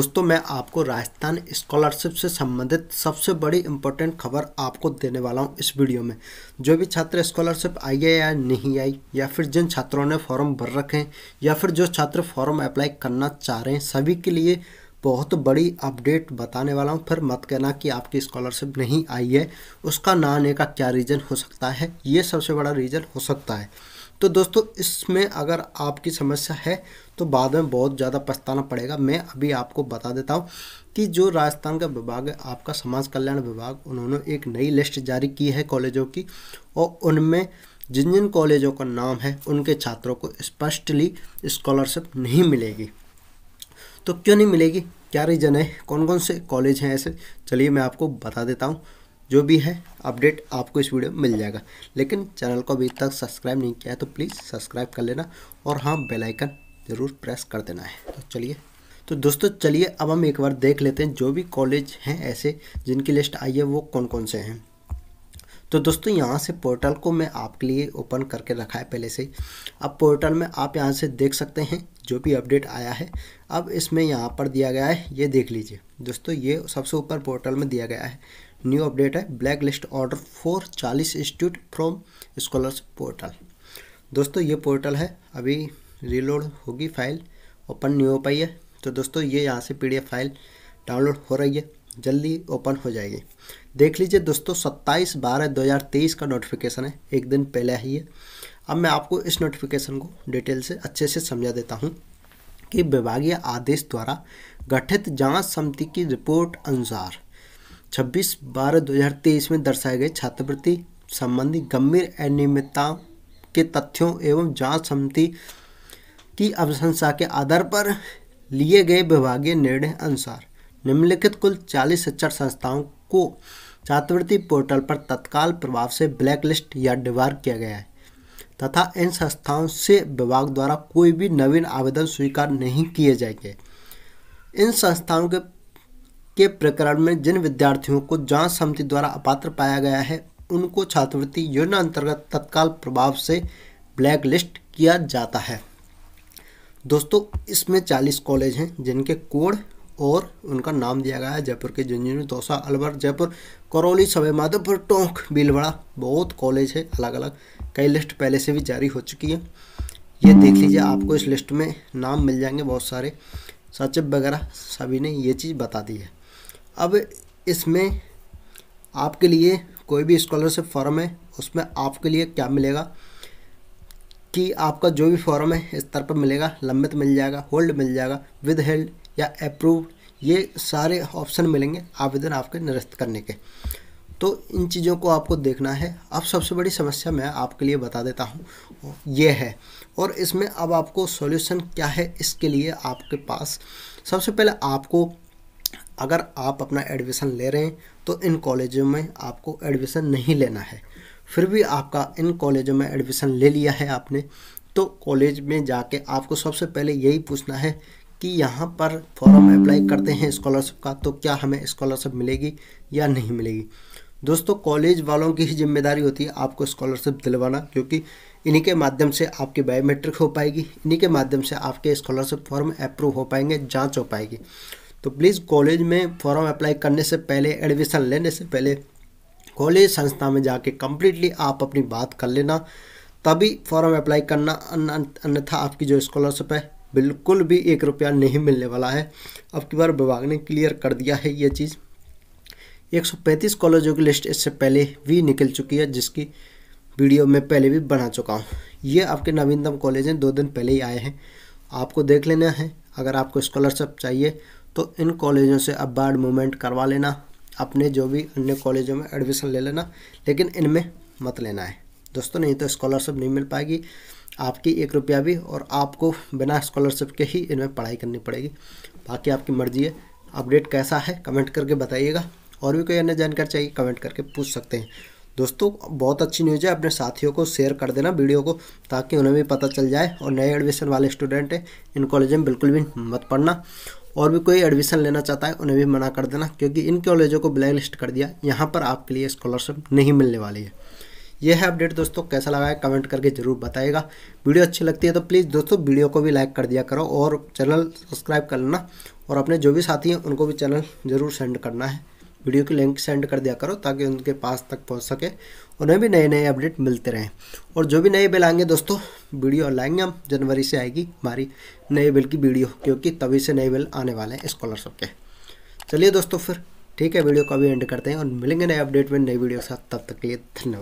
दोस्तों मैं आपको राजस्थान स्कॉलरशिप से संबंधित सबसे बड़ी इंपॉर्टेंट खबर आपको देने वाला हूं इस वीडियो में जो भी छात्र स्कॉलरशिप आई है या नहीं आई या फिर जिन छात्रों ने फॉर्म भर रखे हैं या फिर जो छात्र फॉर्म अप्लाई करना चाह रहे हैं सभी के लिए बहुत बड़ी अपडेट बताने वाला हूँ फिर मत कहना कि आपकी स्कॉलरशिप नहीं आई है उसका ना आने का क्या रीज़न हो सकता है ये सबसे बड़ा रीज़न हो सकता है तो दोस्तों इसमें अगर आपकी समस्या है तो बाद में बहुत ज़्यादा पछताना पड़ेगा मैं अभी आपको बता देता हूँ कि जो राजस्थान का विभाग है आपका समाज कल्याण विभाग उन्होंने एक नई लिस्ट जारी की है कॉलेजों की और उनमें जिन जिन कॉलेजों का नाम है उनके छात्रों को स्पष्टली स्कॉलरशिप नहीं मिलेगी तो क्यों नहीं मिलेगी क्या रीजन है कौन कौन से कॉलेज हैं ऐसे चलिए मैं आपको बता देता हूँ जो भी है अपडेट आपको इस वीडियो में मिल जाएगा लेकिन चैनल को अभी तक सब्सक्राइब नहीं किया है तो प्लीज़ सब्सक्राइब कर लेना और हाँ बेलाइकन ज़रूर प्रेस कर देना है तो चलिए तो दोस्तों चलिए अब हम एक बार देख लेते हैं जो भी कॉलेज हैं ऐसे जिनकी लिस्ट आई है वो कौन कौन से हैं तो दोस्तों यहाँ से पोर्टल को मैं आपके लिए ओपन करके रखा है पहले से अब पोर्टल में आप यहाँ से देख सकते हैं जो भी अपडेट आया है अब इसमें यहाँ पर दिया गया है ये देख लीजिए दोस्तों ये सबसे ऊपर पोर्टल में दिया गया है न्यू अपडेट है ब्लैक लिस्ट ऑर्डर फोर चालीस इंस्टीट्यूट फ्रॉम स्कॉलर्स पोर्टल दोस्तों ये पोर्टल है अभी रीलोड होगी फाइल ओपन नहीं हो पाई है तो दोस्तों ये यहाँ से पीडीएफ फाइल डाउनलोड हो रही है जल्दी ओपन हो जाएगी देख लीजिए दोस्तों सत्ताईस बारह दो का नोटिफिकेशन है एक दिन पहले ही है अब मैं आपको इस नोटिफिकेशन को डिटेल से अच्छे से समझा देता हूँ कि विभागीय आदेश द्वारा गठित जांच समिति की रिपोर्ट अनुसार छब्बीस बारह दो हज़ार तेईस में दर्शाए गए छात्रवृत्ति संबंधी गंभीर अनियमितता के तथ्यों एवं जांच समिति की अवशंसा के आधार पर लिए गए विभागीय निर्णय अनुसार निम्नलिखित कुल चालीस शिक्षण संस्थाओं को छात्रवृत्ति पोर्टल पर तत्काल प्रभाव से ब्लैकलिस्ट या डिवार किया गया है तथा इन संस्थाओं से विभाग द्वारा कोई भी नवीन आवेदन स्वीकार नहीं किए जाएंगे इन संस्थाओं के के प्रकरण में जिन विद्यार्थियों को जांच समिति द्वारा अपात्र पाया गया है उनको छात्रवृत्ति योजना अंतर्गत तत्काल प्रभाव से ब्लैक लिस्ट किया जाता है दोस्तों इसमें 40 कॉलेज हैं जिनके कोड और उनका नाम दिया गया है जयपुर के झुंझुनू दौसा अलवर जयपुर करौली सवाईमाधोपुर टोंक भीलवाड़ा बहुत कॉलेज है अलग अलग कई लिस्ट पहले से भी जारी हो चुकी है ये देख लीजिए आपको इस लिस्ट में नाम मिल जाएंगे बहुत सारे सचिव वगैरह सभी ने ये चीज़ बता दी है अब इसमें आपके लिए कोई भी स्कॉलरशिप फॉर्म है उसमें आपके लिए क्या मिलेगा कि आपका जो भी फॉर्म है इस तरह पर मिलेगा लंबित मिल जाएगा होल्ड मिल जाएगा विद हेल्ड या अप्रूव ये सारे ऑप्शन मिलेंगे आवेदन आपके निरस्त करने के तो इन चीज़ों को आपको देखना है अब सबसे बड़ी समस्या मैं आपके लिए बता देता हूँ ये है और इसमें अब आपको सॉल्यूशन क्या है इसके लिए आपके पास सबसे पहले आपको अगर आप अपना एडमिशन ले रहे हैं तो इन कॉलेजों में आपको एडमिशन नहीं लेना है फिर भी आपका इन कॉलेजों में एडमिशन ले लिया है आपने तो कॉलेज में जाके आपको सबसे पहले यही पूछना है कि यहाँ पर फॉर्म अप्लाई करते हैं स्कॉलरशिप का तो क्या हमें स्कॉलरशिप मिलेगी या नहीं मिलेगी दोस्तों कॉलेज वालों की ही जिम्मेदारी होती है आपको स्कॉलरशिप दिलवाना क्योंकि इन्हीं के माध्यम से आपकी बायोमेट्रिक हो पाएगी इन्हीं के माध्यम से आपके स्कॉलरशिप फॉर्म अप्रूव हो पाएंगे जांच हो पाएगी तो प्लीज़ कॉलेज में फॉर्म अप्लाई करने से पहले एडमिशन लेने से पहले कॉलेज संस्था में जाके कम्प्लीटली आप अपनी बात कर लेना तभी फॉर्म अप्लाई करना अन्यथा आपकी जो स्कॉलरशिप है बिल्कुल भी एक रुपया नहीं मिलने वाला है अब की बार विभाग ने क्लियर कर दिया है ये चीज़ 135 कॉलेजों की लिस्ट इससे पहले भी निकल चुकी है जिसकी वीडियो में पहले भी बना चुका हूँ ये आपके नवीनतम कॉलेज हैं दो दिन पहले ही आए हैं आपको देख लेना है अगर आपको स्कॉलरशिप चाहिए तो इन कॉलेजों से अब बार्ड मूवमेंट करवा लेना अपने जो भी अन्य कॉलेजों में एडमिशन ले लेना लेकिन इनमें मत लेना है दोस्तों नहीं तो स्कॉलरशिप नहीं मिल पाएगी आपकी एक रुपया भी और आपको बिना स्कॉलरशिप के ही इनमें पढ़ाई करनी पड़ेगी बाकी आपकी मर्ज़ी है अपडेट कैसा है कमेंट करके बताइएगा और भी कोई अन्य जानकारी चाहिए कमेंट करके पूछ सकते हैं दोस्तों बहुत अच्छी न्यूज़ है अपने साथियों को शेयर कर देना वीडियो को ताकि उन्हें भी पता चल जाए और नए एडमिशन वाले स्टूडेंट हैं इन कॉलेज में बिल्कुल भी मत पढ़ना और भी कोई एडमिशन लेना चाहता है उन्हें भी मना कर देना क्योंकि इन कॉलेजों को ब्लैक लिस्ट कर दिया यहाँ पर आपके लिए स्कॉलरशिप नहीं मिलने वाली है यह है अपडेट दोस्तों कैसा लगा है कमेंट करके ज़रूर बताइएगा वीडियो अच्छी लगती है तो प्लीज़ दोस्तों वीडियो को भी लाइक कर दिया करो और चैनल सब्सक्राइब कर लेना और अपने जो भी साथी हैं उनको भी चैनल ज़रूर सेंड करना है वीडियो की लिंक सेंड कर दिया करो ताकि उनके पास तक पहुंच सके उन्हें भी नए नए अपडेट मिलते रहें और जो भी नए बिल आएंगे दोस्तों वीडियो लाएंगे हम जनवरी से आएगी हमारी नए बिल की वीडियो क्योंकि तभी से नए बिल आने वाले हैं स्कॉलरशिप के चलिए दोस्तों फिर ठीक है वीडियो को अभी एंड करते हैं और मिलेंगे नए अपडेट में नई वीडियो के साथ तब तक के लिए धन्यवाद